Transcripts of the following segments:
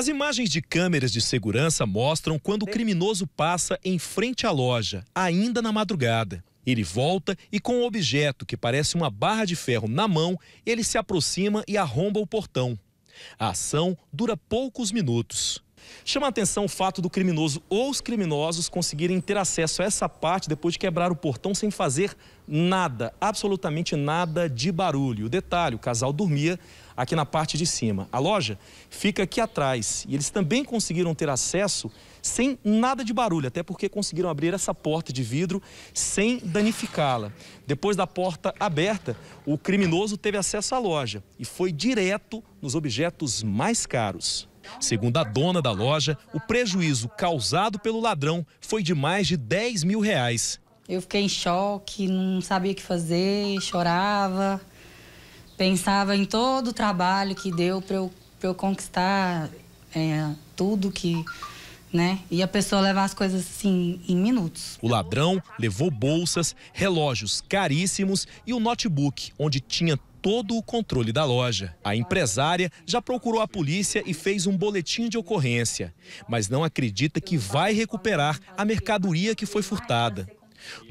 As imagens de câmeras de segurança mostram quando o criminoso passa em frente à loja, ainda na madrugada. Ele volta e, com o um objeto que parece uma barra de ferro na mão, ele se aproxima e arromba o portão. A ação dura poucos minutos. Chama a atenção o fato do criminoso ou os criminosos conseguirem ter acesso a essa parte depois de quebrar o portão sem fazer nada, absolutamente nada de barulho. O detalhe, o casal dormia aqui na parte de cima. A loja fica aqui atrás e eles também conseguiram ter acesso sem nada de barulho, até porque conseguiram abrir essa porta de vidro sem danificá-la. Depois da porta aberta, o criminoso teve acesso à loja e foi direto nos objetos mais caros. Segundo a dona da loja, o prejuízo causado pelo ladrão foi de mais de 10 mil reais. Eu fiquei em choque, não sabia o que fazer, chorava, pensava em todo o trabalho que deu para eu, eu conquistar é, tudo que né? E a pessoa levar as coisas assim em minutos. O ladrão levou bolsas, relógios caríssimos e o um notebook, onde tinha todo o controle da loja. A empresária já procurou a polícia e fez um boletim de ocorrência, mas não acredita que vai recuperar a mercadoria que foi furtada.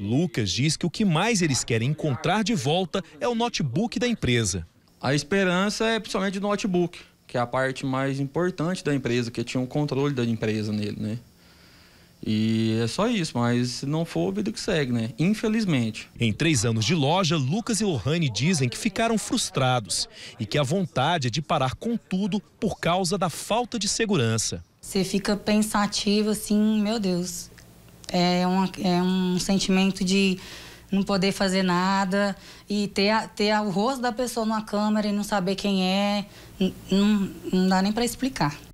Lucas diz que o que mais eles querem encontrar de volta é o notebook da empresa. A esperança é principalmente o notebook, que é a parte mais importante da empresa, que tinha um controle da empresa nele, né? E é só isso, mas se não for, vida que segue, né? Infelizmente. Em três anos de loja, Lucas e Lohane dizem que ficaram frustrados e que a vontade é de parar com tudo por causa da falta de segurança. Você fica pensativo assim, meu Deus, é, uma, é um sentimento de não poder fazer nada e ter, a, ter o rosto da pessoa numa câmera e não saber quem é, não, não dá nem para explicar.